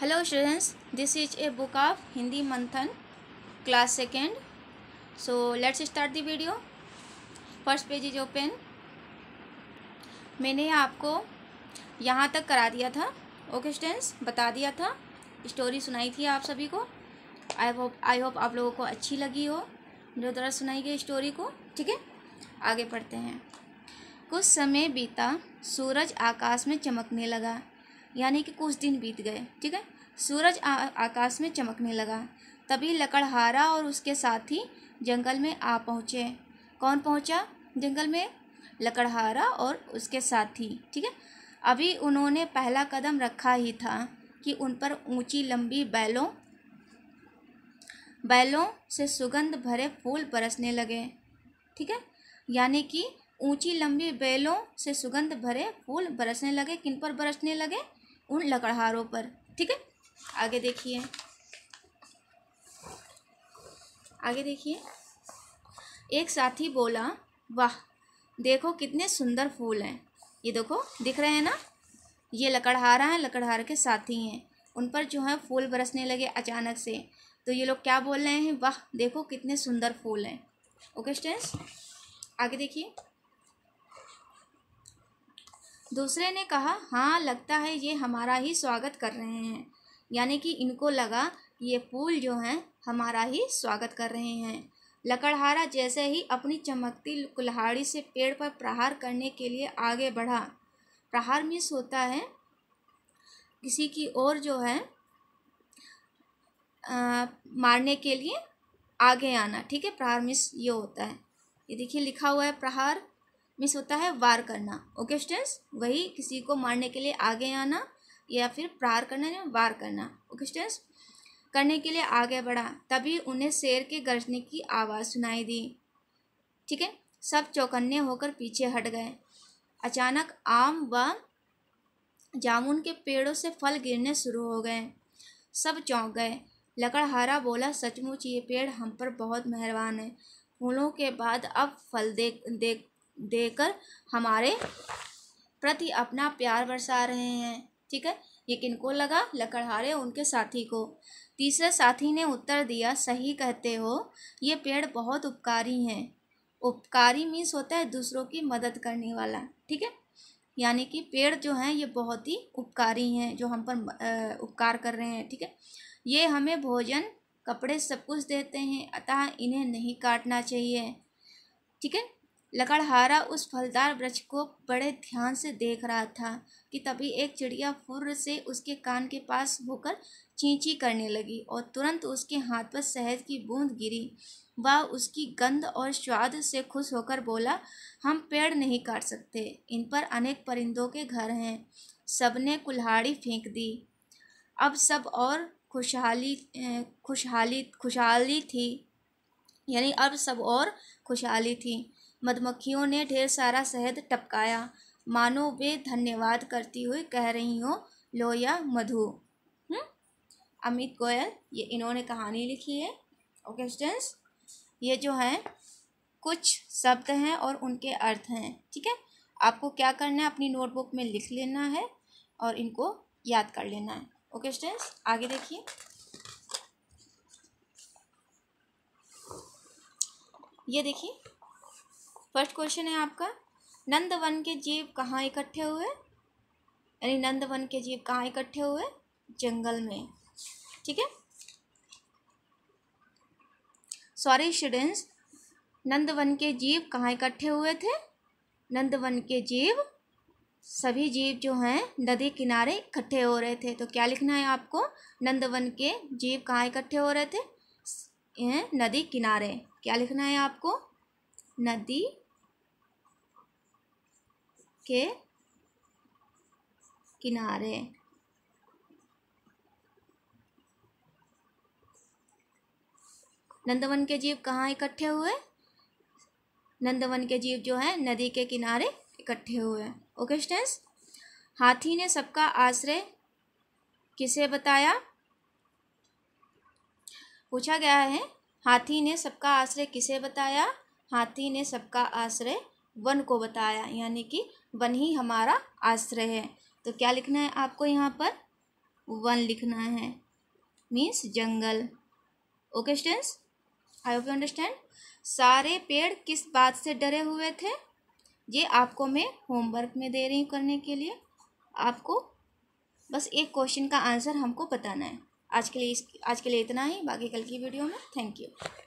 Hello students this is a book of Hindi Manthan class second so let's start the video first page is open मैंने आपको यहाँ तक करा दिया था ओके स्टूडेंट्स बता दिया था स्टोरी सुनाई थी आप सभी को आई होप आई होप आप लोगों को अच्छी लगी हो मेरे द्वारा सुनाई गई स्टोरी को ठीक है आगे पढ़ते हैं कुछ समय बीता सूरज आकाश में चमकने लगा यानी कि कुछ दिन बीत गए ठीक है सूरज आ, आकाश में चमकने लगा तभी लकड़हारा और उसके साथी जंगल में आ पहुँचे कौन पहुँचा जंगल में लकड़हारा और उसके साथी ठीक है अभी उन्होंने पहला कदम रखा ही था कि उन पर ऊंची लंबी बैलों बैलों से सुगंध भरे फूल बरसने लगे ठीक है यानी कि ऊंची लंबी बैलों से सुगंध भरे फूल बरसने लगे किन पर बरसने लगे उन लकड़हारों पर ठीक है आगे देखिए आगे देखिए एक साथी बोला वाह देखो कितने सुंदर फूल हैं ये देखो दिख रहे हैं ना ये लकड़हारा हैं लकड़हार के साथी हैं उन पर जो है फूल बरसने लगे अचानक से तो ये लोग क्या बोल रहे हैं वाह देखो कितने सुंदर फूल हैं ओके स्टेंस आगे देखिए दूसरे ने कहा हाँ लगता है ये हमारा ही स्वागत कर रहे हैं यानी कि इनको लगा ये फूल जो हैं हमारा ही स्वागत कर रहे हैं लकड़हारा जैसे ही अपनी चमकती कुल्हाड़ी से पेड़ पर प्रहार करने के लिए आगे बढ़ा प्रहार मिस होता है किसी की ओर जो है आ, मारने के लिए आगे आना ठीक है प्रहार मिस ये होता है ये देखिए लिखा हुआ है प्रहार मीन्स होता है वार करना ओके स्टेंस वही किसी को मारने के लिए आगे आना या फिर प्रहार करना या वार करना ओके स्टेंस करने के लिए आगे बढ़ा तभी उन्हें शेर के गरजने की आवाज़ सुनाई दी ठीक है सब चौकन्ने होकर पीछे हट गए अचानक आम व जामुन के पेड़ों से फल गिरने शुरू हो गए सब चौंक गए लकड़हारा बोला सचमुच ये पेड़ हम पर बहुत मेहरबान है फूलों के बाद अब फल देख देख देकर हमारे प्रति अपना प्यार बरसा रहे हैं ठीक है ये किनको लगा लकड़हारे उनके साथी को तीसरे साथी ने उत्तर दिया सही कहते हो ये पेड़ बहुत उपकारी हैं उपकारी मीन्स होता है दूसरों की मदद करने वाला ठीक है यानी कि पेड़ जो हैं ये बहुत ही उपकारी हैं जो हम पर उपकार कर रहे हैं ठीक है ये हमें भोजन कपड़े सब कुछ देते हैं अतः इन्हें नहीं काटना चाहिए ठीक है लकड़हारा उस फलदार वृक्ष को बड़े ध्यान से देख रहा था कि तभी एक चिड़िया फुर्र से उसके कान के पास होकर चींची करने लगी और तुरंत उसके हाथ पर शहद की बूंद गिरी वह उसकी गंध और स्वाद से खुश होकर बोला हम पेड़ नहीं काट सकते इन पर अनेक परिंदों के घर हैं सबने कुल्हाड़ी फेंक दी अब सब और खुशहाली खुशहाली खुशहाली थी यानी अब सब और खुशहाली थी मधुमक्खियों ने ढेर सारा शहद टपकाया मानो वे धन्यवाद करती हुई कह रही हो लो या मधु हम्म? अमित गोयल ये इन्होंने कहानी लिखी है ओके स्टूडेंट्स ये जो है कुछ शब्द हैं और उनके अर्थ हैं ठीक है आपको क्या करना है अपनी नोटबुक में लिख लेना है और इनको याद कर लेना है ओके स्टूडेंट्स आगे देखिए ये देखिए फर्स्ट क्वेश्चन है आपका नंदवन के जीव कहाँ इकट्ठे हुए यानी नंदवन के जीव कहाँ इकट्ठे हुए जंगल में ठीक है सॉरी स्टूडेंट्स नंदवन के जीव कहाँ इकट्ठे हुए थे नंदवन के जीव सभी जीव जो हैं नदी किनारे इकट्ठे हो रहे थे तो क्या लिखना है आपको नंदवन के जीव कहाँ इकट्ठे हो रहे थे नदी किनारे क्या लिखना है आपको नदी के किनारे नंदवन के जीव कहाँ इकट्ठे हुए नंदवन के जीव जो है नदी के किनारे इकट्ठे हुए ओके स्टेंस हाथी ने सबका आश्रय किसे बताया पूछा गया है हाथी ने सबका आश्रय किसे बताया हाथी ने सबका आश्रय वन को बताया यानी कि वन ही हमारा आश्रय है तो क्या लिखना है आपको यहाँ पर वन लिखना है मीन्स जंगल okay stance I hope you understand सारे पेड़ किस बात से डरे हुए थे ये आपको मैं होमवर्क में दे रही हूँ करने के लिए आपको बस एक क्वेश्चन का आंसर हमको बताना है आज के लिए इस आज के लिए इतना ही बाकी कल की वीडियो में थैंक यू